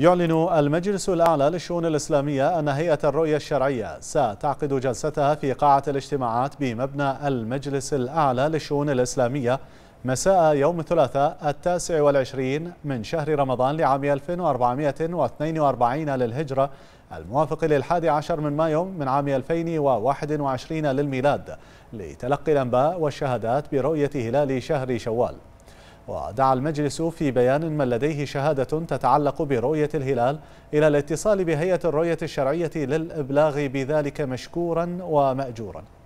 يعلن المجلس الأعلى للشؤون الإسلامية أن هيئة الرؤية الشرعية ستعقد جلستها في قاعة الاجتماعات بمبنى المجلس الأعلى للشؤون الإسلامية مساء يوم الثلاثاء التاسع والعشرين من شهر رمضان لعام 1442 للهجرة الموافق للحادي عشر من مايو من عام 2021 للميلاد لتلقي الأنباء والشهادات برؤية هلال شهر شوال ودعا المجلس في بيان من لديه شهادة تتعلق برؤية الهلال إلى الاتصال بهيئة الرؤية الشرعية للإبلاغ بذلك مشكورا ومأجورا